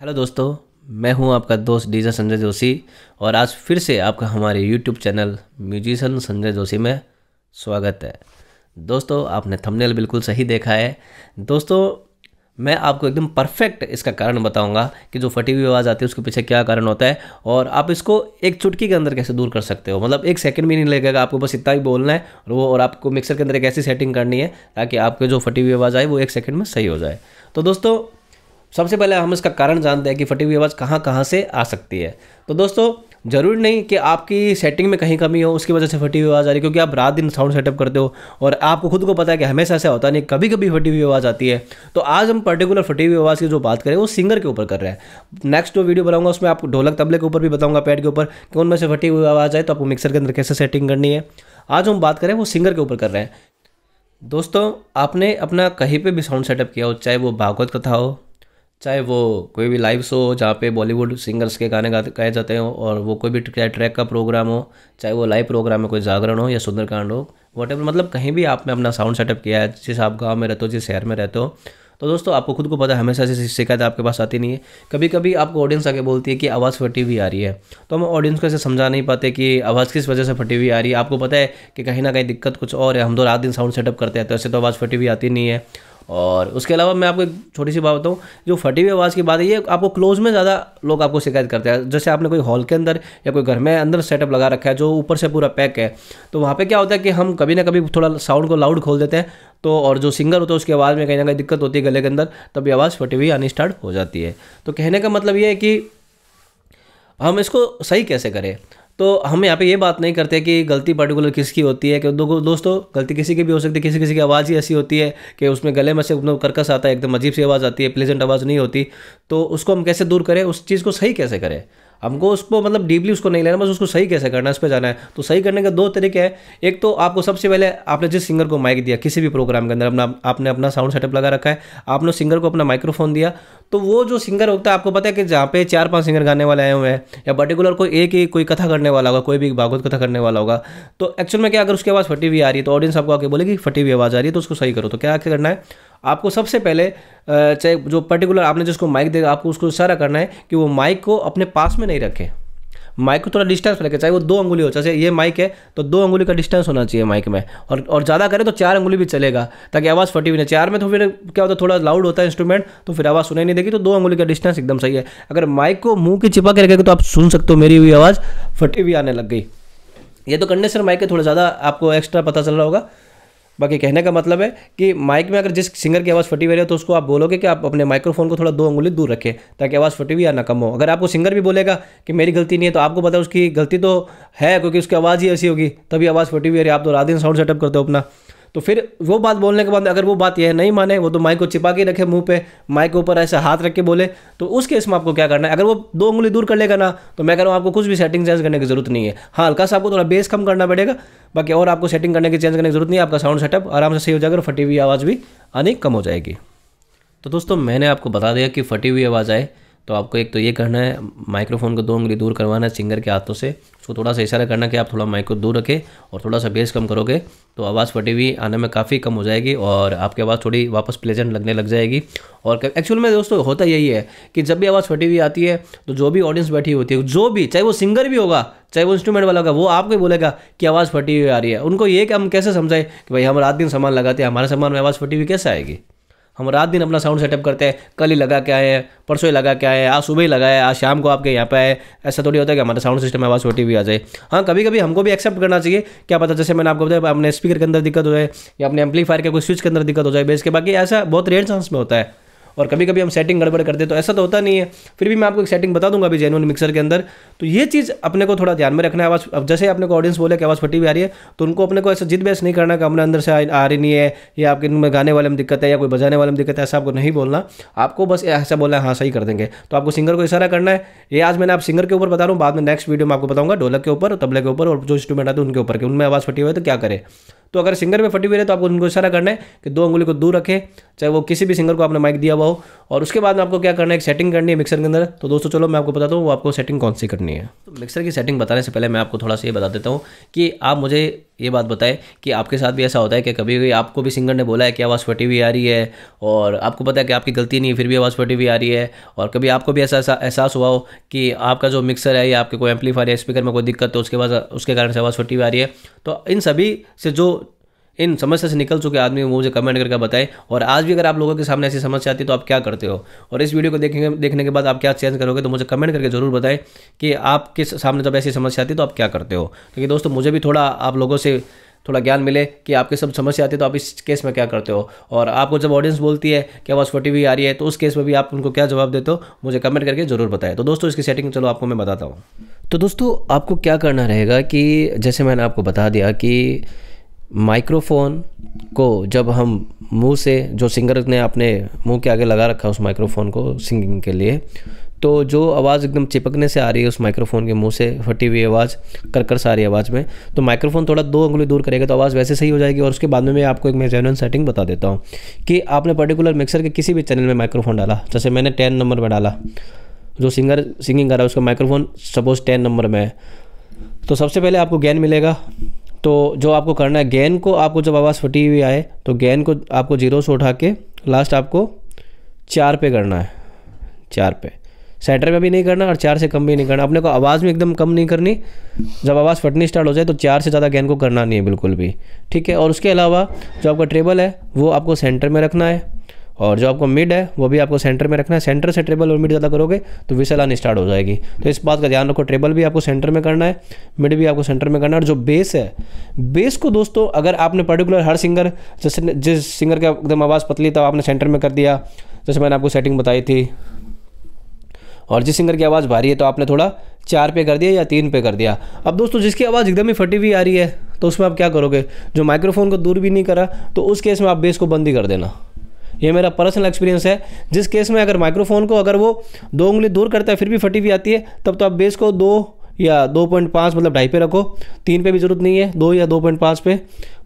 hello दोस्तों मैं हूं आपका दोस्त डीजा संजय जोशी और आज फिर से आपका हमारे YouTube channel musician Sanjay Joshi में स्वागत है दोस्तों आपने थंबनेल बिल्कुल सही देखा है दोस्तों मैं आपको एकदम परफेक्ट इसका कारण बताऊंगा कि जो फटी हुई आवाज़ आती है उसके पीछे क्या कारण होता है और आप इसको एक चुटकी के अंदर कैसे दूर कर सकते हो मतलब एक सेकंड भी नहीं लगेगा आपको बस इतना ही बोलना है और वो और आपको मिक्सर के अंदर एक ऐसी सेटिंग करनी है ताकि आपके जो फटी हुई आवाज़ आए वो एक सेकंड में सही हो जाए तो दोस्तों सबसे पहले हम इसका कारण जानते हैं कि फटी हुई आवाज़ कहाँ कहाँ से आ सकती है तो दोस्तों ज़रूरी नहीं कि आपकी सेटिंग में कहीं कमी हो उसकी वजह से फटी हुई आवाज़ आ रही है क्योंकि आप रात दिन साउंड सेटअप करते हो और आपको खुद को पता है कि हमेशा ऐसा होता नहीं कभी कभी फटी हुई आवाज़ आती है तो आज हम पर्टिकुलर फटी हुई आवाज़ की जो बात करें वो सिंगर के ऊपर कर रहे हैं नेक्स्ट जो वीडियो बनाऊंगा उसमें आप ढोलक तबले के ऊपर भी बताऊंगा पैड के ऊपर कि उनमें से फटी हुई आवाज़ आए तो आपको मिक्सर के अंदर कैसे सेटिंग करनी है आज हम बात करें वो सिंगर के ऊपर कर रहे हैं दोस्तों आपने अपना कहीं पर भी साउंड सेटअप किया हो चाहे वो भागवत कथा हो चाहे वो कोई भी लाइव शो हो जहाँ पे बॉलीवुड सिंगर्स के गाने गाते गाए जाते हो और वो कोई भी चाहे ट्रैक का प्रोग्राम हो चाहे वो लाइव प्रोग्राम में कोई जागरण हो या सुंदरकांड हो वट मतलब कहीं भी आपने अपना साउंड सेटअप किया है जिस आप गाँव में रहते हो जिस शहर में रहते हो तो दोस्तों आपको खुद को पता है हमेशा ऐसी शिकायत आपके पास आती नहीं है कभी कभी आपको ऑडियंस आके बोलती है कि आवाज़ फटी हुई आ रही है तो हम ऑडियंस को ऐसे समझा नहीं पाते कि आवाज़ किस वजह से फटी हुई आ रही है आपको पता है कि कहीं ना कहीं दिक्कत कुछ और है हम तो रात दिन साउंड सेटअप करते हैं तो ऐसे तो आवाज़ फटी हुई आती नहीं है और उसके अलावा मैं आपको एक छोटी सी बात बताऊँ जो फटी हुई आवाज़ की बात है ये आपको क्लोज में ज़्यादा लोग आपको शिकायत करते हैं जैसे आपने कोई हॉल के अंदर या कोई घर में अंदर सेटअप लगा रखा है जो ऊपर से पूरा पैक है तो वहाँ पर क्या होता है कि हम कभी ना कभी थोड़ा साउंड को लाउड खोल देते हैं तो और जो सिंगर होता है उसकी आवाज़ में कहीं ना कहीं दिक्कत होती है गले के अंदर तब ये आवाज़ फटी हुई आनी स्टार्ट हो जाती है तो कहने का मतलब ये है कि हम इसको सही कैसे करें तो हम यहाँ पे ये बात नहीं करते कि गलती पर्टिकुलर किसकी होती है कि दो, दोस्तों गलती किसी की भी हो सकती है किसी किसी की आवाज़ ही ऐसी होती है कि उसमें गले में से उतना कर्कस आता है एकदम अजीब सी आवाज़ आती है प्लेजेंट आवाज़ नहीं होती तो उसको हम कैसे दूर करें उस चीज़ को सही कैसे करें हमको उसको मतलब डीपली उसको नहीं लेना बस उसको सही कैसे करना है उस पर जाना है तो सही करने के दो तरीके हैं एक तो आपको सबसे पहले आपने जिस सिंगर को माइक दिया किसी भी प्रोग्राम के अंदर अपना आपने अपना साउंड सेटअप लगा रखा है आपने सिंगर को अपना माइक्रोफोन दिया तो वो जो सिंगर होता है आपको पता है कि जहाँ पे चार पाँच सिंगर गाने वाले आए हुए हैं या पर्टिकुलर कोई एक ही कोई कथा करने वाला होगा कोई भी भागवत कथा करने वाला होगा तो एक्चुअल में क्या अगर उसके आवाज़ फटी हुई आ रही है तो ऑडियंस आपको आके कि फटी हुई आवाज़ आ रही है तो उसको सही करो तो क्या करना है आपको सबसे पहले चाहे जो पर्टिकुलर आपने जिसको माइक देगा आपको उसको इशारा करना है कि वो माइक को अपने पास में नहीं रखे माइक को थोड़ा डिस्टेंस रखे चाहे वो दो अंगुली हो चाहे ये माइक है तो दो अंगुली का डिस्टेंस होना चाहिए माइक में और और ज़्यादा करें तो चार अंगुली भी चलेगा ताकि आवाज़ फटी हुई नहीं चार में तो फिर क्या होता है थोड़ा लाउड होता है इंस्ट्रूमेंट तो फिर आवाज़ सुनाई नहीं देगी तो दो अंगुली का डिस्टेंस एकदम सही है अगर माइक को मुँह की छिपा के रखेगा तो आप सुन सकते हो मेरी हुई आवाज़ फटी हुई आने लग गई ये तो कंडेंसर माइक है थोड़ा ज़्यादा आपको एक्स्ट्रा पता चल रहा होगा बाकी कहने का मतलब है कि माइक में अगर जिस सिंगर की आवाज़ फटी हुई है तो उसको आप बोलोगे कि आप अपने माइक्रोफोन को थोड़ा दो उंगली दूर रखें ताकि आवाज़ फटी हुई या ना कम हो अगर आपको सिंगर भी बोलेगा कि मेरी गलती नहीं है तो आपको पता है उसकी गलती तो है क्योंकि उसकी आवाज़ ही ऐसी होगी तभी आवाज़ फटी हुई है आप तो रात दिन साउंड सेटअप करते हो अपना तो फिर वो बात बोलने के बाद अगर वो बात यह नहीं माने वो तो माइक को छिपा के रखे मुंह पे माइक के ऊपर ऐसे हाथ रख के बोले तो उस केस में आपको क्या करना है अगर वो दो उंगली दूर कर लेगा ना तो मैं कह रहा हूँ आपको कुछ भी सेटिंग चेंज करने की जरूरत नहीं है हाँ हल्का सा आपको थोड़ा बेस कम करना पड़ेगा बाकी और आपको सेटिंग करने की चेंज करने की जरूरत नहीं है आपका साउंड सेटअप आराम से सही हो जाएगा और फटी हुई आवाज़ भी आनी कम हो जाएगी तो दोस्तों मैंने आपको बता दिया कि फटी हुई आवाज़ आए तो आपको एक तो ये करना है माइक्रोफोन को दो उंगली दूर करवाना है सिंगर के हाथों से उसको थोड़ा सा इशारा करना कि आप थोड़ा माइक को दूर रखें और थोड़ा सा बेस कम करोगे तो आवाज़ फटी हुई आने में काफ़ी कम हो जाएगी और आपकी आवाज़ थोड़ी वापस प्लेजेंट लगने लग जाएगी और एक्चुअल में दोस्तों होता यही है कि जब भी आवाज़ फटी हुई आती है तो जो भी ऑडियंस बैठी होती है जो भी चाहे वो सिंगर भी होगा चाहे वो इंस्ट्रूमेंट वाला होगा वो आपको ही बोलेगा कि आवाज़ फटी हुई आ रही है उनको ये कि हम कैसे समझाएं कि भाई हम रात दिन सामान लगाते हैं हमारे सामान में आवाज़ फटी हुई कैसे आएगी हम रात दिन अपना साउंड सेटअप करते हैं कल ही लगा के आए हैं परसों ही लगा के आए हैं आज सुबह ही लगा है आज शाम को आपके यहाँ पे आए ऐसा थोड़ी होता है कि हमारा साउंड सिस्टम आवाज़ छोटी भी आ जाए हाँ कभी कभी हमको भी एक्सेप्ट करना चाहिए क्या पता जैसे मैंने आपको बताया अपने स्पीकर के अंदर दिक्कत हो जाए या अपने एम्पलीफायर के कोई स्विच के अंदर दिक्कत हो जाए बेस के बाकी ऐसा बहुत रेयर चांस में होता है और कभी कभी हम सेटिंग गड़बड़ करते तो ऐसा तो होता नहीं है फिर भी मैं आपको एक सेटिंग बता दूंगा अभी जेनुअन मिक्सर के अंदर तो ये चीज़ अपने को थोड़ा ध्यान में रखना है आवाज़ अब जैसे आपने को ऑडियंस बोले कि आवाज़ फटी भी आ रही है तो उनको अपने को ऐसा जिद बहस नहीं करना कि अपने अंदर से आ रही नहीं है या आपके इनमें गाने वाले में दिक्कत है या कोई बजाने वाले में दिक्कत है ऐसा आपको नहीं बोलना आपको बस ऐसा बोलना है हाँ सही कर देंगे तो आपको सिंगर को इशारा करना है ये आज मैंने आप सिंगर के ऊपर बता रहा हूँ बाद में नेक्स्ट वीडियो में आपको बताऊंगा ढोलक के ऊपर तबले के ऊपर और जो इंस्ट्रूमेंट आते हैं उनके ऊपर के उनमें आवाज़ फटी हुई है तो क्या करें तो अगर सिंगर में फटी हुई है तो आपको उनको इशारा करना है कि दो उंगली को दूर रखें चाहे वो किसी भी सिंगर को आपने माइक दिया हुआ हो और उसके बाद में आपको क्या करना है एक सेटिंग करनी है मिक्सर के अंदर तो दोस्तों चलो मैं आपको बताता हूँ वो आपको सेटिंग कौन सी करनी है तो मिक्सर की सेटिंग बताने से पहले मैं आपको थोड़ा सा ये बता देता हूँ कि आप मुझे ये बात बताएं कि आपके साथ भी ऐसा होता है कि कभी कभी आपको भी सिंगर ने बोला है कि आवाज़ फटी हुई आ रही है और आपको पता है कि आपकी गलती नहीं है फिर भी आवाज़ फटी हुई आ रही है और कभी आपको भी ऐसा एहसास हुआ हो कि आपका जो मिक्सर है या आपके कोई एम्पलीफायर या स्पीकर में कोई दिक्कत हो उसके बाद उसके कारण से आवाज़ फटी हुई आ रही है तो इन सभी से जो इन समस्या से निकल चुके आदमी वो मुझे कमेंट करके बताएं और आज भी अगर आप लोगों के सामने ऐसी समस्या आती है तो आप क्या करते हो और इस वीडियो को देखेंगे देखने के बाद आप क्या चेंज करोगे तो मुझे कमेंट करके ज़रूर बताएं कि आपके सामने जब ऐसी समस्या आती है तो आप क्या करते हो क्योंकि तो दोस्तों मुझे भी थोड़ा आप लोगों से थोड़ा ज्ञान मिले कि आपके सब समस्या आती है तो आप इस केस में क्या करते हो और आपको जब ऑडियंस बोलती है कि आवाज़ फटी हुई आ रही है तो उस केस में भी आप उनको क्या जवाब देते हो मुझे कमेंट करके ज़रूर बताएं तो दोस्तों इसकी सेटिंग चलो आपको मैं बताता हूँ तो दोस्तों आपको क्या करना रहेगा कि जैसे मैंने आपको बता दिया कि माइक्रोफोन को जब हम मुंह से जो सिंगर ने अपने मुंह के आगे लगा रखा उस माइक्रोफोन को सिंगिंग के लिए तो जो आवाज़ एकदम चिपकने से आ रही है उस माइक्रोफोन के मुंह से फटी हुई आवाज़ करकर सारी आवाज़ में तो माइक्रोफोन थोड़ा दो उंगली दूर करेगा तो आवाज़ वैसे सही हो जाएगी और उसके बाद में मैं आपको एक मैं जेनुअन सेटिंग बता देता हूँ कि आपने पर्टिकुलर मिक्सर के किसी भी चैनल में माइक्रोफोन डाला जैसे मैंने टेन नंबर में डाला जो सिंगर सिंगिंग कर रहा है उसका माइक्रोफोन सपोज टेन नंबर में है तो सबसे पहले आपको गेन मिलेगा तो जो आपको करना है गेन को आपको जब आवाज़ फटी हुई आए तो गेन को आपको जीरो से उठा के लास्ट आपको चार पे करना है चार पे सेटर में भी नहीं करना और चार से कम भी नहीं करना अपने को आवाज़ में एकदम कम नहीं करनी जब आवाज़ फटनी स्टार्ट हो जाए तो चार से ज़्यादा गेंद को करना नहीं है बिल्कुल भी ठीक है और उसके अलावा जो आपका ट्रेबल है वो आपको सेंटर में रखना है और जो आपको मिड है वो भी आपको सेंटर में रखना है सेंटर से ट्रेबल और मिड ज़्यादा करोगे तो विसल आनी स्टार्ट हो जाएगी तो इस बात का ध्यान रखो ट्रेबल भी आपको सेंटर में करना है मिड भी आपको सेंटर में करना है और जो बेस है बेस को दोस्तों अगर आपने पर्टिकुलर हर सिंगर जैसे जिस सिंगर का एकदम आवाज़ पतली था आपने सेंटर में कर दिया जैसे मैंने आपको सेटिंग बताई थी और जिस सिंगर की आवाज़ भारी है तो आपने थोड़ा चार पे कर दिया या तीन पे कर दिया अब दोस्तों जिसकी आवाज़ एकदम ही फटी हुई आ रही है तो उसमें आप क्या करोगे जो माइक्रोफोन को दूर भी नहीं करा तो उस केस में आप बेस को बंद ही कर देना ये मेरा पर्सनल एक्सपीरियंस है जिस केस में अगर माइक्रोफोन को अगर वो दो उंगली दूर करता है फिर भी फटी हुई आती है तब तो आप बेस को दो या दो पॉइंट पाँच मतलब ढाई पे रखो तीन पे भी ज़रूरत नहीं है दो या दो पॉइंट पाँच पे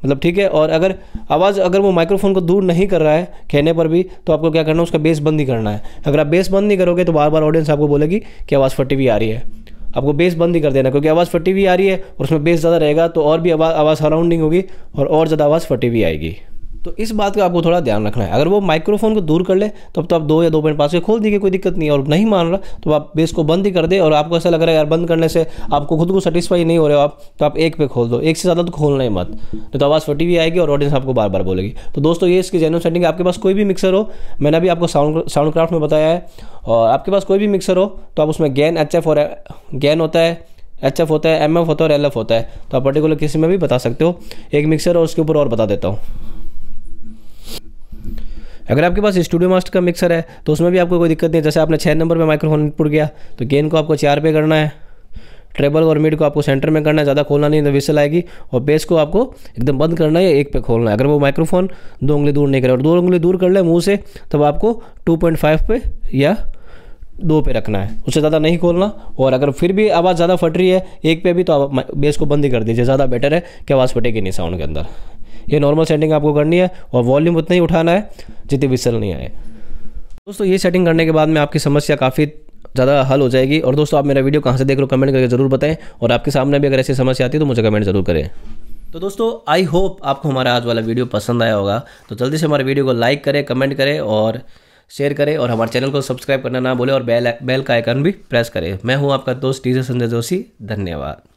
मतलब ठीक है और अगर आवाज़ अगर वो माइक्रोफोन को दूर नहीं कर रहा है कहने पर भी तो आपको क्या करना है उसका बेस बंद ही करना है अगर आप बेस बंद नहीं करोगे तो बार बार ऑडियंस आपको बोलेगी कि आवाज़ फटी हुई आ रही है आपको बेस बंद ही कर देना क्योंकि आवाज़ फटी हुई आ रही है और उसमें बेस ज़्यादा रहेगा तो और भी आवाज़ आवाज़ सराउंडिंग होगी और और ज़्यादा आवाज़ फटी हुई आएगी तो इस बात का आपको थोड़ा ध्यान रखना है अगर वो माइक्रोफोन को दूर कर ले तब तो, तो आप दो या दो पॉइंट पाँच के खोल दीजिए कोई दिक्कत नहीं है और नहीं मान रहा तो आप बेस को बंद ही कर दे और आपको ऐसा लग रहा है यार बंद करने से आपको खुद को सेटिस्फाई नहीं हो रहे हो आप तो आप एक पे खोल दो एक से ज़्यादा तो खोलना ही मत नहीं तो आवाज़ फटी भी आएगी और ऑडियंस आपको बार बार बोलेगी तो दोस्तों ये इसकी जेनुअन सेटिंग आपके पास कोई भी मिक्सर हो मैंने अभी आपको साउंड साउंड क्राफ्ट में बताया है और आपके पास कोई भी मिक्सर हो तो आप उसमें गैन एच एफ और गैन होता है एच एफ होता है एम एफ होता है और एल एफ होता है तो आप पर्टिकुलर किसी में भी बता सकते हो एक मिक्सर और उसके ऊपर और बता देता हूँ अगर आपके पास स्टूडियो मास्टर का मिक्सर है तो उसमें भी आपको कोई दिक्कत नहीं जैसे आपने छः नंबर पर माइक्रोफोन इनपुट किया तो गेन को आपको चार पे करना है ट्रेबल और मिड को आपको सेंटर में करना है ज़्यादा खोलना नहीं तो विसल आएगी और बेस को आपको एकदम बंद करना है एक पे खोलना है अगर वो माइक्रोफोन दो उंगली दूर नहीं करे और दो उंगली दूर कर ले मुंह से तब आपको 2.5 पे या दो पे रखना है उससे ज़्यादा नहीं खोलना और अगर फिर भी आवाज़ ज़्यादा फट रही है एक पे भी तो आप बेस को बंद ही कर दीजिए ज़्यादा बेटर है कि आवाज़ फटेगी नहीं साउंड के अंदर ये नॉर्मल सेटिंग आपको करनी है और वॉल्यूम उतना ही उठाना है जितनी विसल नहीं आए दोस्तों ये सेटिंग करने के बाद में आपकी समस्या काफ़ी ज़्यादा हल हो जाएगी और दोस्तों आप मेरा वीडियो कहाँ से देख रहे हो कमेंट करके ज़रूर बताएं और आपके सामने भी अगर ऐसी समस्या आती है तो मुझे कमेंट ज़रूर करें तो दोस्तों आई होप आपको हमारा आज वाला वीडियो पसंद आया होगा तो जल्दी से हमारे वीडियो को लाइक करें कमेंट करें और शेयर करें और हमारे चैनल को सब्सक्राइब करना ना भूलें और बेल बेल का आइकन भी प्रेस करें मैं हूं आपका दोस्त टीजर संजय जोशी धन्यवाद